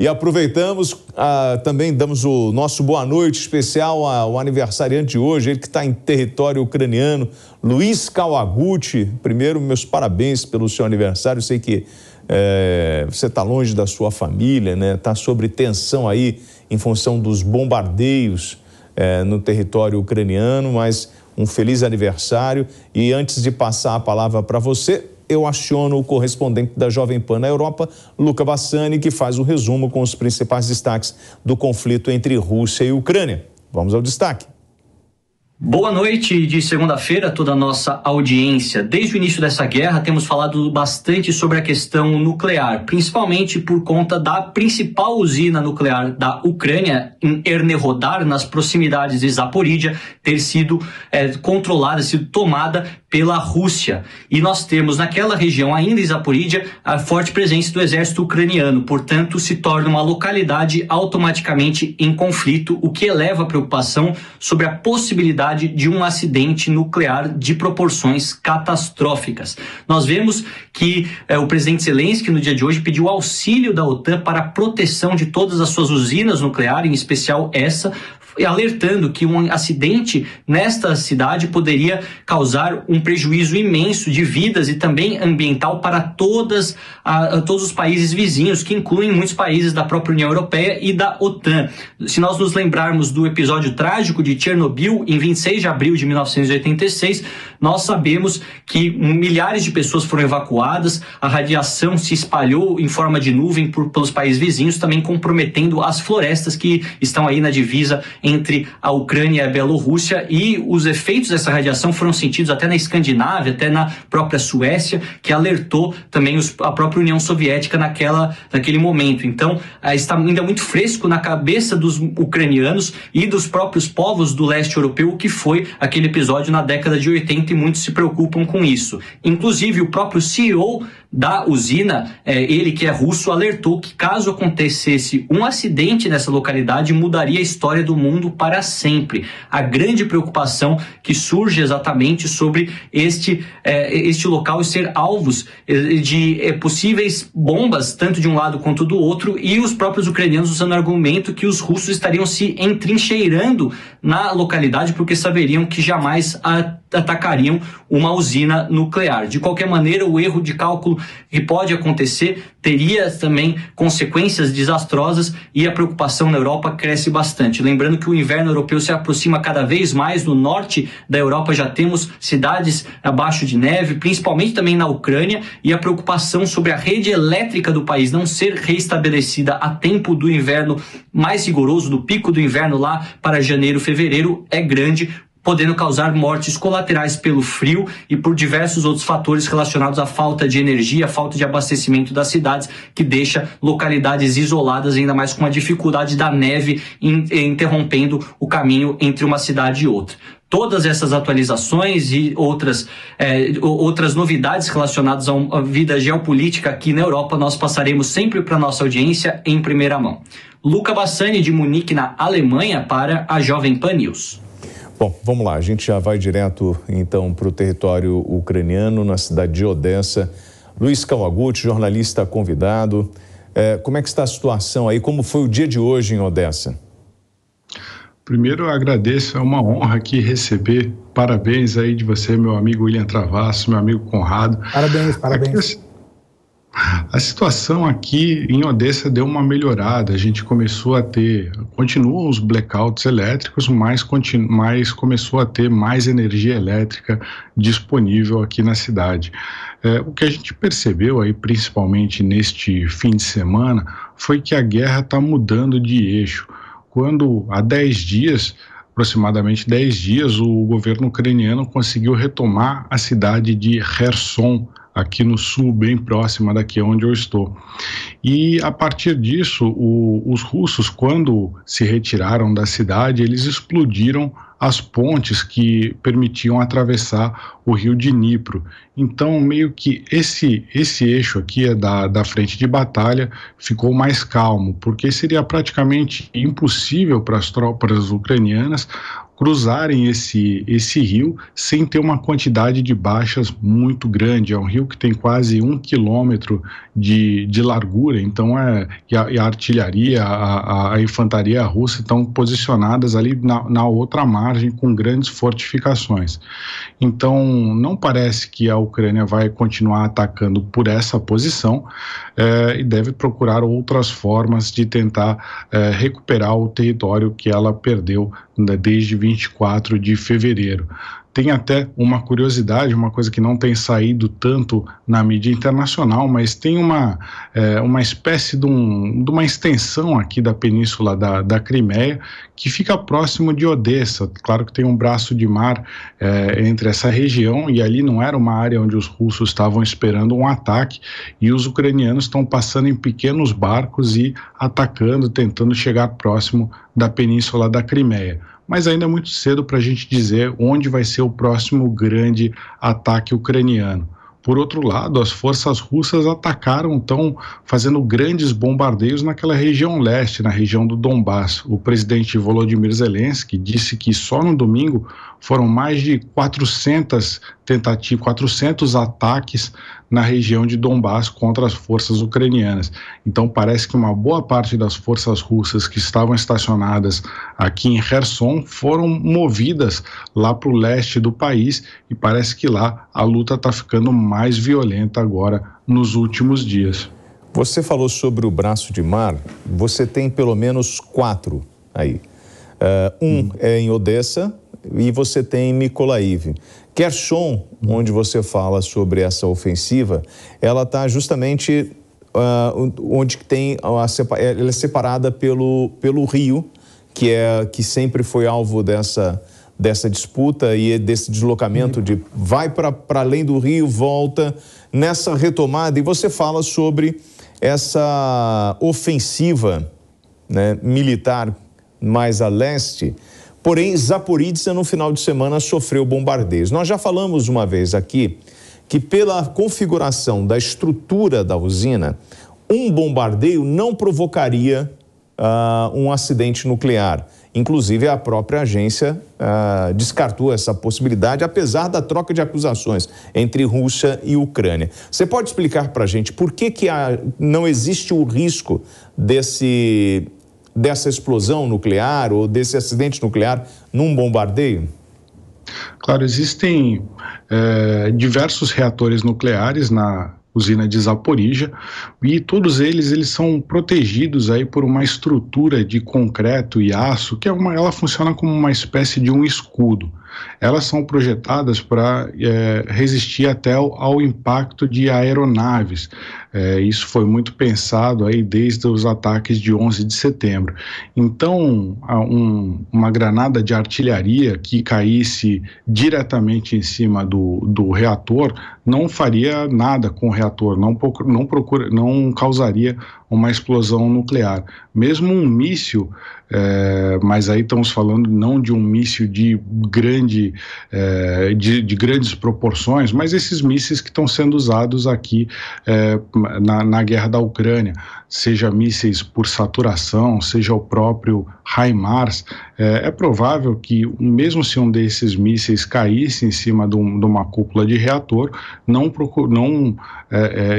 E aproveitamos, ah, também damos o nosso boa noite especial ao aniversariante de hoje, ele que está em território ucraniano, Luiz Kawaguchi. Primeiro, meus parabéns pelo seu aniversário. Sei que é, você está longe da sua família, né? Está sobre tensão aí em função dos bombardeios é, no território ucraniano, mas um feliz aniversário. E antes de passar a palavra para você, eu aciono o correspondente da Jovem Pan na Europa, Luca Bassani, que faz o resumo com os principais destaques do conflito entre Rússia e Ucrânia. Vamos ao destaque. Boa noite de segunda-feira a toda a nossa audiência. Desde o início dessa guerra, temos falado bastante sobre a questão nuclear, principalmente por conta da principal usina nuclear da Ucrânia, em Ernerodar, nas proximidades de Zaporídia, ter sido é, controlada, sido tomada pela Rússia. E nós temos naquela região, ainda em a forte presença do exército ucraniano, portanto, se torna uma localidade automaticamente em conflito, o que eleva a preocupação sobre a possibilidade possibilidade de um acidente nuclear de proporções catastróficas. Nós vemos que é, o presidente Zelensky, no dia de hoje, pediu auxílio da OTAN para a proteção de todas as suas usinas nucleares, em especial essa alertando que um acidente nesta cidade poderia causar um prejuízo imenso de vidas e também ambiental para todas, a, a todos os países vizinhos, que incluem muitos países da própria União Europeia e da OTAN. Se nós nos lembrarmos do episódio trágico de Chernobyl, em 26 de abril de 1986, nós sabemos que milhares de pessoas foram evacuadas, a radiação se espalhou em forma de nuvem por, pelos países vizinhos, também comprometendo as florestas que estão aí na divisa entre a Ucrânia e a Bielorrússia e os efeitos dessa radiação foram sentidos até na Escandinávia, até na própria Suécia, que alertou também os, a própria União Soviética naquela, naquele momento. Então, eh, está ainda muito fresco na cabeça dos ucranianos e dos próprios povos do leste europeu o que foi aquele episódio na década de 80 e muitos se preocupam com isso. Inclusive, o próprio CEO da usina, é, ele que é russo alertou que caso acontecesse um acidente nessa localidade, mudaria a história do mundo para sempre. A grande preocupação que surge exatamente sobre este, é, este local ser alvos é, de é, possíveis bombas, tanto de um lado quanto do outro, e os próprios ucranianos usando argumento que os russos estariam se entrincheirando na localidade porque saberiam que jamais a atacariam uma usina nuclear. De qualquer maneira, o erro de cálculo que pode acontecer teria também consequências desastrosas e a preocupação na Europa cresce bastante. Lembrando que o inverno europeu se aproxima cada vez mais, no norte da Europa já temos cidades abaixo de neve, principalmente também na Ucrânia, e a preocupação sobre a rede elétrica do país não ser reestabelecida a tempo do inverno mais rigoroso, do pico do inverno lá para janeiro, fevereiro, é grande podendo causar mortes colaterais pelo frio e por diversos outros fatores relacionados à falta de energia, falta de abastecimento das cidades, que deixa localidades isoladas, ainda mais com a dificuldade da neve interrompendo o caminho entre uma cidade e outra todas essas atualizações e outras, é, outras novidades relacionadas à vida geopolítica aqui na Europa, nós passaremos sempre para nossa audiência em primeira mão. Luca Bassani, de Munique, na Alemanha, para a Jovem Pan News. Bom, vamos lá, a gente já vai direto então para o território ucraniano, na cidade de Odessa. Luiz Calaguti, jornalista convidado. É, como é que está a situação aí? Como foi o dia de hoje em Odessa? Primeiro, eu agradeço, é uma honra aqui receber. Parabéns aí de você, meu amigo William Travasso, meu amigo Conrado. Parabéns, parabéns. Aqui, assim, a situação aqui em Odessa deu uma melhorada. A gente começou a ter, continuam os blackouts elétricos, mas, continu, mas começou a ter mais energia elétrica disponível aqui na cidade. É, o que a gente percebeu aí, principalmente neste fim de semana, foi que a guerra está mudando de eixo. Quando há 10 dias aproximadamente 10 dias, o governo ucraniano conseguiu retomar a cidade de Kherson, aqui no sul, bem próxima daqui onde eu estou. E a partir disso, o, os russos, quando se retiraram da cidade, eles explodiram as pontes que permitiam atravessar o rio de Dnipro. Então, meio que esse, esse eixo aqui é da, da frente de batalha ficou mais calmo, porque seria praticamente impossível para as tropas ucranianas cruzarem esse, esse rio sem ter uma quantidade de baixas muito grande. É um rio que tem quase um quilômetro de, de largura, então é, e a, e a artilharia, a, a, infantaria russa estão posicionadas ali na, na outra margem com grandes fortificações. Então, não parece que a Ucrânia vai continuar atacando por essa posição é, e deve procurar outras formas de tentar é, recuperar o território que ela perdeu desde 24 de fevereiro. Tem até uma curiosidade, uma coisa que não tem saído tanto na mídia internacional, mas tem uma, é, uma espécie de, um, de, uma extensão aqui da península da, da Crimeia que fica próximo de Odessa. Claro que tem um braço de mar é, entre essa região e ali não era uma área onde os russos estavam esperando um ataque e os ucranianos estão passando em pequenos barcos e atacando, tentando chegar próximo da península da Crimeia mas ainda é muito cedo para a gente dizer onde vai ser o próximo grande ataque ucraniano. Por outro lado, as forças russas atacaram, estão fazendo grandes bombardeios naquela região leste, na região do Donbass. O presidente Volodymyr Zelensky disse que só no domingo foram mais de 400 tentativas, 400 ataques na região de Donbass contra as forças ucranianas. Então parece que uma boa parte das forças russas que estavam estacionadas aqui em Kherson foram movidas lá para o leste do país e parece que lá a luta está ficando mais violenta agora nos últimos dias. Você falou sobre o braço de mar. Você tem pelo menos quatro aí. Uh, um hum. é em Odessa, e você tem Mikolaiv, Kherson, onde você fala sobre essa ofensiva, ela está justamente uh, onde tem a, é, ela é separada pelo, pelo rio, que, é, que sempre foi alvo dessa, dessa disputa e desse deslocamento de vai para além do rio, volta nessa retomada. E você fala sobre essa ofensiva né, militar mais a leste Porém, Zaporizhia no final de semana sofreu bombardeios. Nós já falamos uma vez aqui que pela configuração da estrutura da usina, um bombardeio não provocaria uh, um acidente nuclear. Inclusive, a própria agência uh, descartou essa possibilidade, apesar da troca de acusações entre Rússia e Ucrânia. Você pode explicar para a gente por que, que não existe o risco desse dessa explosão nuclear ou desse acidente nuclear num bombardeio? Claro, existem é, diversos reatores nucleares na usina de Zaporija e todos eles eles são protegidos aí por uma estrutura de concreto e aço que é uma, ela funciona como uma espécie de um escudo elas são projetadas para é, resistir até ao, ao, impacto de aeronaves. É, isso foi muito pensado aí desde os ataques de 11 de setembro. Então, um, uma granada de artilharia que caísse diretamente em cima do, do reator não faria nada com o reator, não, não, procura, não causaria uma explosão nuclear. Mesmo um míssil, é, mas aí estamos falando não de um míssil de grande grande, é, de, de, grandes proporções, mas esses mísseis que estão sendo usados aqui é, na, na guerra da Ucrânia, seja mísseis por saturação, seja o próprio HIMARS, é, é, provável que, mesmo se um desses mísseis caísse em cima de, um, de uma cúpula de reator, não, procur, não,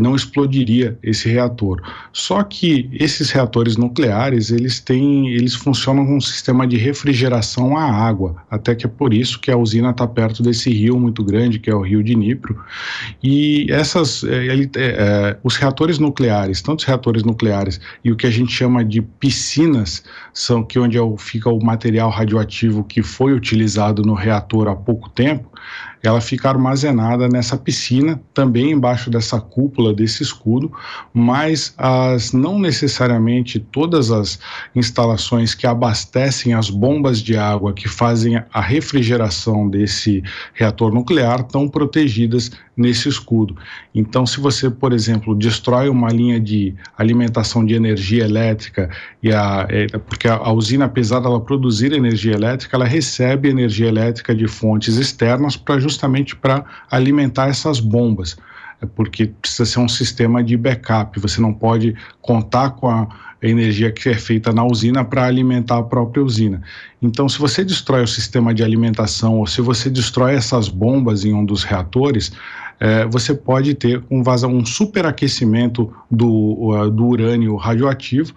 não explodiria esse reator. Só que esses reatores nucleares, eles, têm, eles funcionam com um sistema de refrigeração à água, até que é por isso isso que a usina está perto desse rio muito grande, que é o rio de Nipro. E essas, é, ele, é, é, os reatores nucleares, tanto os reatores nucleares e o que a gente chama de piscinas, são que onde é fica o material radioativo que foi utilizado no reator há pouco tempo, ela fica armazenada nessa piscina, também embaixo dessa cúpula, desse escudo, mas as, não necessariamente todas as instalações que abastecem as bombas de água que fazem a refrigeração desse reator nuclear estão protegidas nesse escudo. Então, se você, por exemplo, destrói uma linha de alimentação de energia elétrica e a, é, porque a, a, usina, apesar dela produzir energia elétrica, ela recebe energia elétrica de fontes externas para justamente para alimentar essas bombas, é porque precisa ser um sistema de backup, você não pode contar com a energia que é feita na usina para alimentar a própria usina. Então, se você destrói o sistema de alimentação ou se você destrói essas bombas em um dos reatores, é, você pode ter um, um superaquecimento do, do urânio radioativo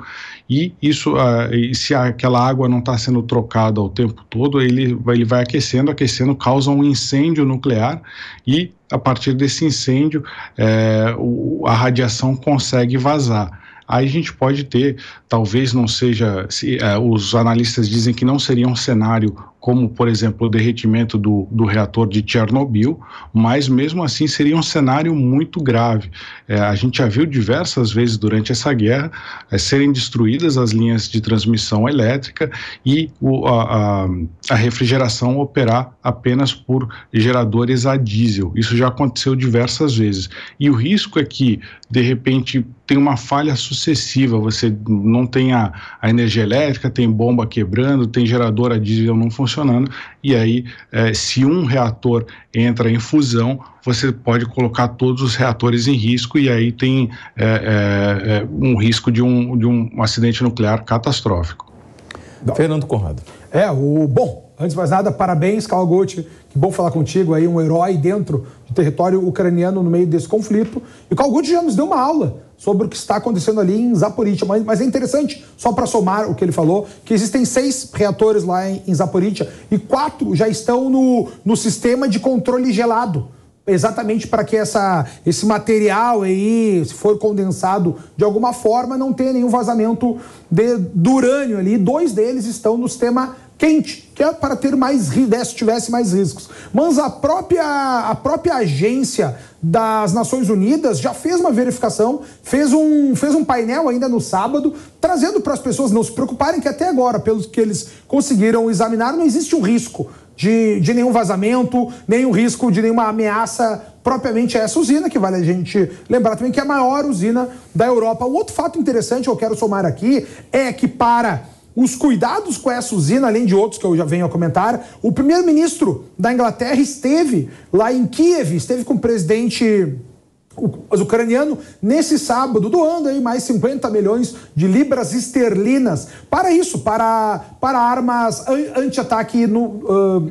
e isso, uh, e se aquela água não está sendo trocada o tempo todo, ele vai, ele vai aquecendo, aquecendo, causa um incêndio nuclear e a partir desse incêndio é, o, a radiação consegue vazar aí a gente pode ter, talvez não seja, se, uh, os analistas dizem que não seria um cenário como, por exemplo, o derretimento do, do reator de Chernobyl, mas mesmo assim seria um cenário muito grave. É, a gente já viu diversas vezes durante essa guerra é, serem destruídas as linhas de transmissão elétrica e o, a, a, a refrigeração operar apenas por geradores a diesel. Isso já aconteceu diversas vezes. E o risco é que, de repente, tem uma falha sucessiva, você não tem a, a energia elétrica, tem bomba quebrando, tem gerador a diesel não funcionando funcionando, e aí, é, se um reator entra em fusão, você pode colocar todos os reatores em risco, e aí tem é, é, um risco de um, de um acidente nuclear catastrófico. Fernando Conrado. É, o bom, Antes de mais nada, parabéns, Karl Gold. Que bom falar contigo aí, um herói dentro do território ucraniano no meio desse conflito. E o Gold já nos deu uma aula sobre o que está acontecendo ali em Zaporizhia. Mas, mas é interessante, só para somar o que ele falou, que existem seis reatores lá em, em Zaporizhia e quatro já estão no, no sistema de controle gelado exatamente para que essa, esse material aí, se for condensado de alguma forma, não tenha nenhum vazamento de, urânio ali. Dois deles estão no sistema quente, que é para ter mais se tivesse mais riscos. Mas a própria, a própria agência das Nações Unidas já fez uma verificação, fez um, fez um painel ainda no sábado, trazendo para as pessoas não se preocuparem que até agora, pelos que eles conseguiram examinar, não existe um risco de, de nenhum vazamento, nenhum risco de nenhuma ameaça propriamente essa usina, que vale a gente lembrar também que é a maior usina da Europa. Um outro fato interessante que eu quero somar aqui é que para os cuidados com essa usina, além de outros que eu já venho a comentar. O primeiro-ministro da Inglaterra esteve lá em Kiev, esteve com o presidente ucraniano nesse sábado, doando aí mais 50 milhões de libras esterlinas para isso, para, para armas anti-ataque no, uh,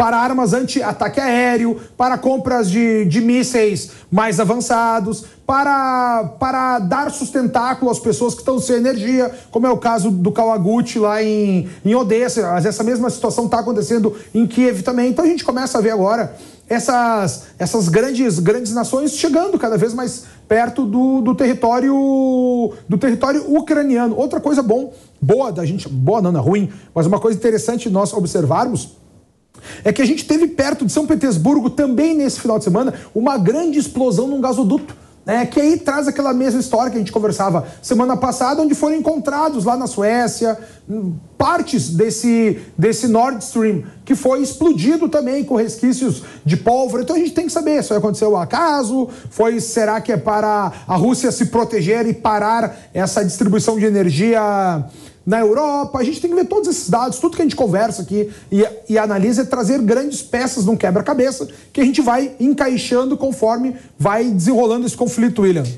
para armas anti-ataque aéreo, para compras de, de mísseis mais avançados, para, para dar sustentáculo às pessoas que estão sem energia, como é o caso do Kawaguchi lá em, em Odessa. Essa mesma situação está acontecendo em Kiev também. Então a gente começa a ver agora essas, essas grandes, grandes nações chegando cada vez mais perto do, do território do território ucraniano. Outra coisa bom, boa da gente, boa não, não é ruim, mas uma coisa interessante nós observarmos é que a gente teve perto de São Petersburgo, também nesse final de semana, uma grande explosão num gasoduto. Né, que aí traz aquela mesma história que a gente conversava semana passada, onde foram encontrados lá na Suécia hum, partes desse, desse Nord Stream, que foi explodido também com resquícios de pólvora. Então a gente tem que saber se aconteceu acaso, foi será que é para a Rússia se proteger e parar essa distribuição de energia na Europa. A gente tem que ver todos esses dados, tudo que a gente conversa aqui e, e analisa, é trazer grandes peças num quebra-cabeça que a gente vai encaixando conforme vai desenrolando esse conflito, William.